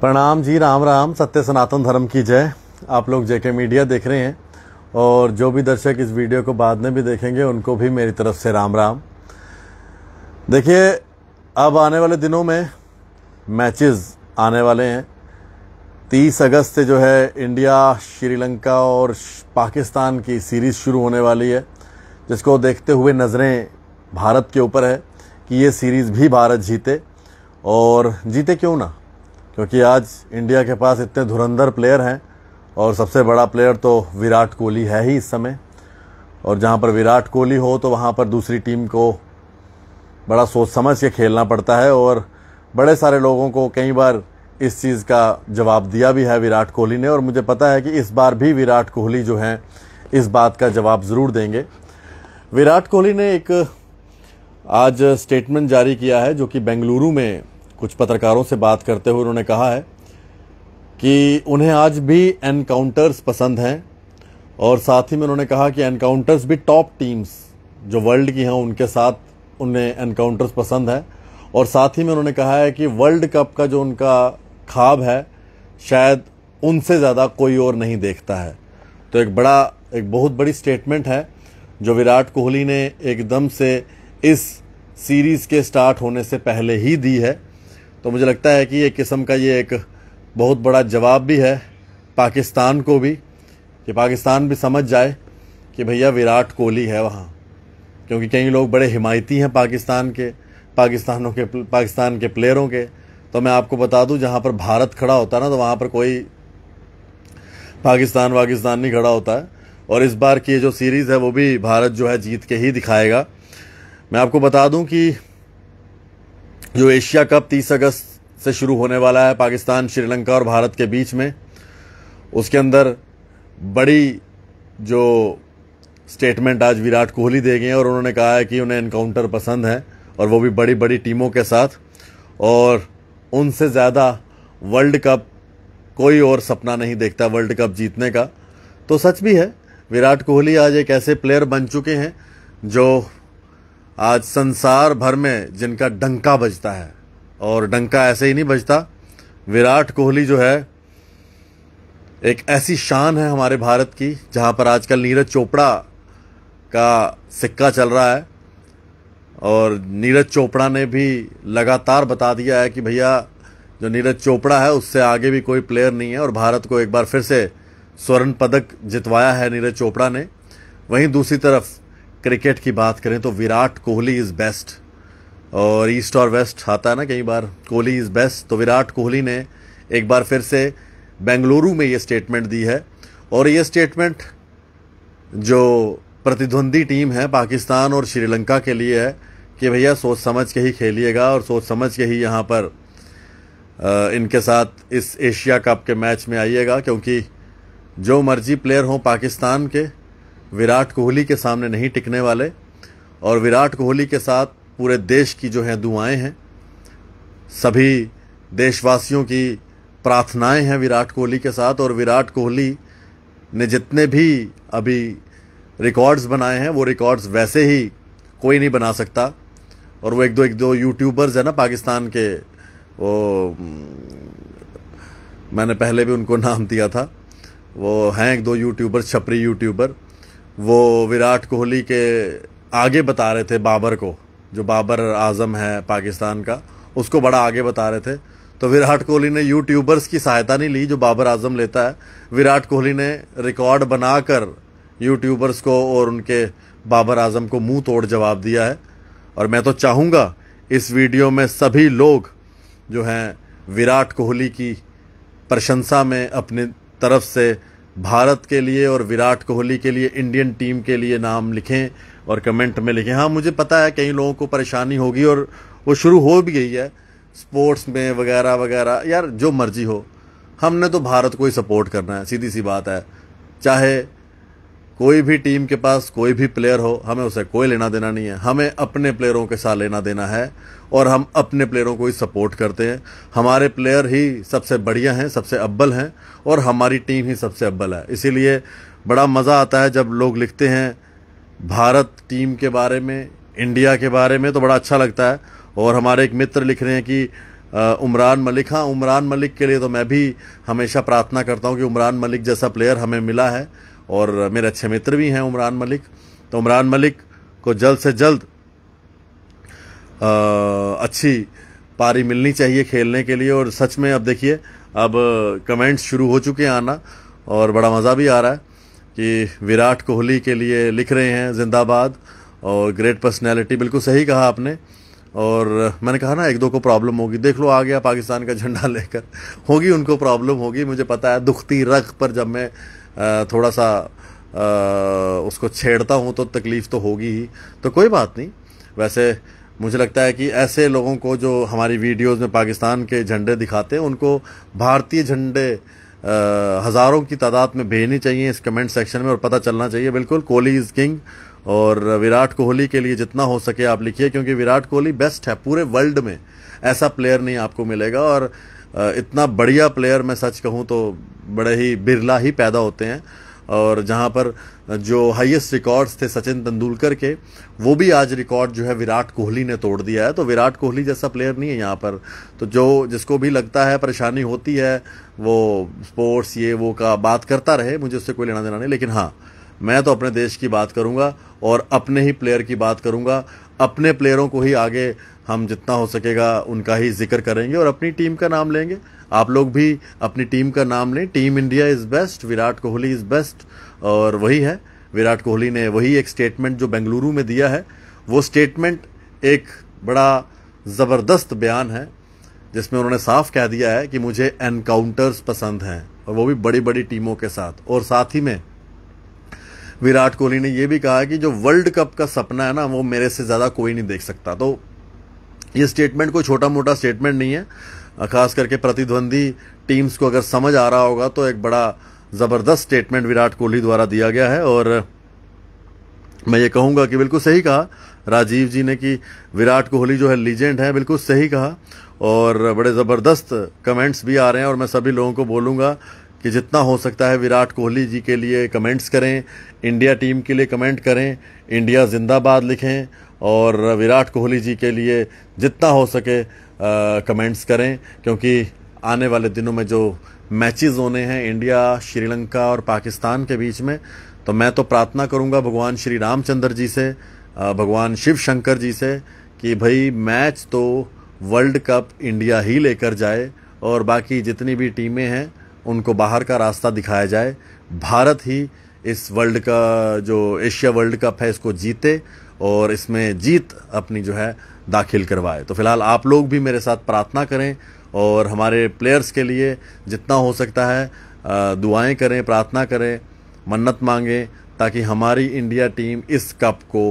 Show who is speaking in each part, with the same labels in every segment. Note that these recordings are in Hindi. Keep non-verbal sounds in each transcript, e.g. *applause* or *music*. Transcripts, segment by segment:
Speaker 1: प्रणाम जी राम राम सत्य सनातन धर्म की जय आप लोग जेके मीडिया देख रहे हैं और जो भी दर्शक इस वीडियो को बाद में भी देखेंगे उनको भी मेरी तरफ से राम राम देखिए अब आने वाले दिनों में मैचेस आने वाले हैं तीस अगस्त से जो है इंडिया श्रीलंका और पाकिस्तान की सीरीज़ शुरू होने वाली है जिसको देखते हुए नज़रें भारत के ऊपर है कि ये सीरीज़ भी भारत जीते और जीते क्यों ना क्योंकि आज इंडिया के पास इतने धुरंधर प्लेयर हैं और सबसे बड़ा प्लेयर तो विराट कोहली है ही इस समय और जहां पर विराट कोहली हो तो वहां पर दूसरी टीम को बड़ा सोच समझ के खेलना पड़ता है और बड़े सारे लोगों को कई बार इस चीज़ का जवाब दिया भी है विराट कोहली ने और मुझे पता है कि इस बार भी विराट कोहली जो हैं इस बात का जवाब ज़रूर देंगे विराट कोहली ने एक आज स्टेटमेंट जारी किया है जो कि बेंगलुरु में कुछ पत्रकारों से बात करते हुए उन्होंने कहा है कि उन्हें आज भी एनकाउंटर्स पसंद हैं और साथ ही में उन्होंने कहा कि एनकाउंटर्स भी टॉप टीम्स जो वर्ल्ड की हैं उनके साथ उन्हें एनकाउंटर्स पसंद है और साथ ही में उन्होंने कहा है कि वर्ल्ड कप का जो उनका खाब है शायद उनसे ज़्यादा कोई और नहीं देखता है तो एक बड़ा एक बहुत बड़ी स्टेटमेंट है जो विराट कोहली ने एकदम से इस सीरीज़ के स्टार्ट होने से पहले ही दी है तो मुझे लगता है कि एक किस्म का ये एक बहुत बड़ा जवाब भी है पाकिस्तान को भी कि पाकिस्तान भी समझ जाए कि भैया विराट कोहली है वहाँ क्योंकि कई लोग बड़े हिमायती हैं पाकिस्तान के पाकिस्तानों के पाकिस्तान के प्लेयरों के तो मैं आपको बता दूं जहाँ पर भारत खड़ा होता है ना तो वहाँ पर कोई पाकिस्तान वाकिस्तान नहीं खड़ा होता है और इस बार की जो सीरीज़ है वो भी भारत जो है जीत के ही दिखाएगा मैं आपको बता दूं कि जो एशिया कप 30 अगस्त से शुरू होने वाला है पाकिस्तान श्रीलंका और भारत के बीच में उसके अंदर बड़ी जो स्टेटमेंट आज विराट कोहली दे गए हैं और उन्होंने कहा है कि उन्हें इनकाउंटर पसंद है और वो भी बड़ी बड़ी टीमों के साथ और उनसे ज़्यादा वर्ल्ड कप कोई और सपना नहीं देखता वर्ल्ड कप जीतने का तो सच भी है विराट कोहली आज एक ऐसे प्लेयर बन चुके हैं जो आज संसार भर में जिनका डंका बजता है और डंका ऐसे ही नहीं बजता विराट कोहली जो है एक ऐसी शान है हमारे भारत की जहाँ पर आजकल नीरज चोपड़ा का सिक्का चल रहा है और नीरज चोपड़ा ने भी लगातार बता दिया है कि भैया जो नीरज चोपड़ा है उससे आगे भी कोई प्लेयर नहीं है और भारत को एक बार फिर से स्वर्ण पदक जितवाया है नीरज चोपड़ा ने वहीं दूसरी तरफ क्रिकेट की बात करें तो विराट कोहली इज़ बेस्ट और ईस्ट और वेस्ट आता है ना कई बार कोहली इज़ बेस्ट तो विराट कोहली ने एक बार फिर से बेंगलुरु में ये स्टेटमेंट दी है और ये स्टेटमेंट जो प्रतिद्वंदी टीम है पाकिस्तान और श्रीलंका के लिए है कि भैया सोच समझ के ही खेलिएगा और सोच समझ के ही यहाँ पर इनके साथ इस एशिया कप के मैच में आइएगा क्योंकि जो मर्जी प्लेयर हों पाकिस्तान के विराट कोहली के सामने नहीं टिकने वाले और विराट कोहली के साथ पूरे देश की जो हैं दुआएं हैं सभी देशवासियों की प्रार्थनाएं हैं विराट कोहली के साथ और विराट कोहली ने जितने भी अभी रिकॉर्ड्स बनाए हैं वो रिकॉर्ड्स वैसे ही कोई नहीं बना सकता और वो एक दो एक दो यूट्यूबर्स हैं ना पाकिस्तान के वो मैंने पहले भी उनको नाम दिया था वो हैं एक दो यूट्यूबर छपरी यूट्यूबर वो विराट कोहली के आगे बता रहे थे बाबर को जो बाबर आजम है पाकिस्तान का उसको बड़ा आगे बता रहे थे तो विराट कोहली ने यूट्यूबर्स की सहायता नहीं ली जो बाबर आजम लेता है विराट कोहली ने रिकॉर्ड बनाकर यूट्यूबर्स को और उनके बाबर आजम को मुंह तोड़ जवाब दिया है और मैं तो चाहूँगा इस वीडियो में सभी लोग जो हैं विराट कोहली की प्रशंसा में अपनी तरफ से भारत के लिए और विराट कोहली के लिए इंडियन टीम के लिए नाम लिखें और कमेंट में लिखें हाँ मुझे पता है कई लोगों को परेशानी होगी और वो शुरू हो भी गई है स्पोर्ट्स में वगैरह वगैरह यार जो मर्जी हो हमने तो भारत को ही सपोर्ट करना है सीधी सी बात है चाहे कोई भी टीम के पास कोई भी प्लेयर हो हमें उसे कोई लेना देना नहीं है हमें अपने प्लेयरों के साथ लेना देना है और हम अपने प्लेयरों को ही सपोर्ट करते हैं हमारे प्लेयर ही सबसे बढ़िया हैं सबसे अव्वल हैं और हमारी टीम ही सबसे अव्वल है इसीलिए बड़ा मज़ा आता है जब लोग लिखते हैं भारत टीम के बारे में इंडिया के बारे में तो बड़ा अच्छा लगता है और हमारे एक मित्र लिख रहे हैं कि उमरान मलिक हाँ उमरान मलिक के लिए तो मैं भी हमेशा प्रार्थना करता हूँ कि उमरान मलिक जैसा प्लेयर हमें मिला है और मेरे अच्छे मित्र भी हैं उमरान मलिक तो उमरान मलिक को जल्द से जल्द आ, अच्छी पारी मिलनी चाहिए खेलने के लिए और सच में अब देखिए अब कमेंट्स शुरू हो चुके हैं आना और बड़ा मज़ा भी आ रहा है कि विराट कोहली के लिए लिख रहे हैं जिंदाबाद और ग्रेट पर्सनैलिटी बिल्कुल सही कहा आपने और मैंने कहा ना एक दो को प्रॉब्लम होगी देख लो आ गया पाकिस्तान का झंडा *laughs* लेकर होगी उनको प्रॉब्लम होगी मुझे पता है दुखती रख पर जब मैं थोड़ा सा उसको छेड़ता हूँ तो तकलीफ़ तो होगी ही तो कोई बात नहीं वैसे मुझे लगता है कि ऐसे लोगों को जो हमारी वीडियोस में पाकिस्तान के झंडे दिखाते हैं उनको भारतीय झंडे हज़ारों की तादाद में भेजनी चाहिए इस कमेंट सेक्शन में और पता चलना चाहिए बिल्कुल कोहली इज़ किंग और विराट कोहली के लिए जितना हो सके आप लिखिए क्योंकि विराट कोहली बेस्ट है पूरे वर्ल्ड में ऐसा प्लेयर नहीं आपको मिलेगा और इतना बढ़िया प्लेयर मैं सच कहूँ तो बड़े ही बिरला ही पैदा होते हैं और जहाँ पर जो हाईएस्ट रिकॉर्ड्स थे सचिन तेंदुलकर के वो भी आज रिकॉर्ड जो है विराट कोहली ने तोड़ दिया है तो विराट कोहली जैसा प्लेयर नहीं है यहाँ पर तो जो जिसको भी लगता है परेशानी होती है वो स्पोर्ट्स ये वो का बात करता रहे मुझे उससे कोई लेना देना नहीं लेकिन हाँ मैं तो अपने देश की बात करूँगा और अपने ही प्लेयर की बात करूँगा अपने प्लेयरों को ही आगे हम जितना हो सकेगा उनका ही जिक्र करेंगे और अपनी टीम का नाम लेंगे आप लोग भी अपनी टीम का नाम लें team India is best Virat Kohli is best और वही है विराट कोहली ने वही एक स्टेटमेंट जो बेंगलुरु में दिया है वो स्टेटमेंट एक बड़ा ज़बरदस्त बयान है जिसमें उन्होंने साफ कह दिया है कि मुझे एनकाउंटर्स पसंद हैं और वो भी बड़ी बड़ी टीमों के साथ और साथ ही में विराट कोहली ने यह भी कहा कि जो वर्ल्ड कप का सपना है ना वो मेरे से ज़्यादा कोई नहीं देख सकता तो ये स्टेटमेंट कोई छोटा मोटा स्टेटमेंट नहीं है खास करके प्रतिद्वंदी टीम्स को अगर समझ आ रहा होगा तो एक बड़ा ज़बरदस्त स्टेटमेंट विराट कोहली द्वारा दिया गया है और मैं ये कहूंगा कि बिल्कुल सही कहा राजीव जी ने कि विराट कोहली जो है लीजेंड है बिल्कुल सही कहा और बड़े ज़बरदस्त कमेंट्स भी आ रहे हैं और मैं सभी लोगों को बोलूंगा कि जितना हो सकता है विराट कोहली जी के लिए कमेंट्स करें इंडिया टीम के लिए कमेंट करें इंडिया जिंदाबाद लिखें और विराट कोहली जी के लिए जितना हो सके आ, कमेंट्स करें क्योंकि आने वाले दिनों में जो मैचेस होने हैं इंडिया श्रीलंका और पाकिस्तान के बीच में तो मैं तो प्रार्थना करूंगा भगवान श्री रामचंद्र जी से भगवान शिव शंकर जी से कि भाई मैच तो वर्ल्ड कप इंडिया ही लेकर जाए और बाकी जितनी भी टीमें हैं उनको बाहर का रास्ता दिखाया जाए भारत ही इस वर्ल्ड का जो एशिया वर्ल्ड कप है इसको जीते और इसमें जीत अपनी जो है दाखिल करवाए तो फिलहाल आप लोग भी मेरे साथ प्रार्थना करें और हमारे प्लेयर्स के लिए जितना हो सकता है दुआएं करें प्रार्थना करें मन्नत मांगें ताकि हमारी इंडिया टीम इस कप को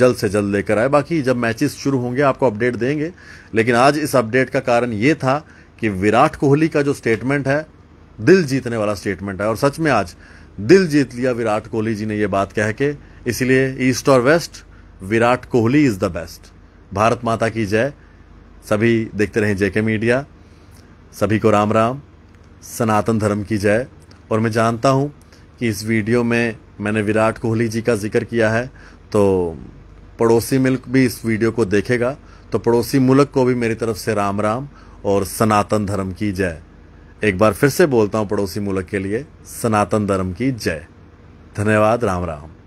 Speaker 1: जल्द से जल्द लेकर आए बाकी जब मैचेस शुरू होंगे आपको अपडेट देंगे लेकिन आज इस अपडेट का कारण ये था कि विराट कोहली का जो स्टेटमेंट है दिल जीतने वाला स्टेटमेंट है और सच में आज दिल जीत लिया विराट कोहली जी ने यह बात कह के इसलिए ईस्ट और west Virat Kohli is the best Bharat Mata की जय सभी देखते रहें जेके मीडिया सभी को राम राम सनातन धर्म की जय और मैं जानता हूं कि इस वीडियो में मैंने विराट कोहली जी का जिक्र किया है तो पड़ोसी मुल्क भी इस वीडियो को देखेगा तो पड़ोसी मुल्क को भी मेरी तरफ से राम राम और सनातन धर्म की जय एक बार फिर से बोलता हूँ पड़ोसी मुल्क के लिए सनातन धर्म की जय धन्यवाद राम राम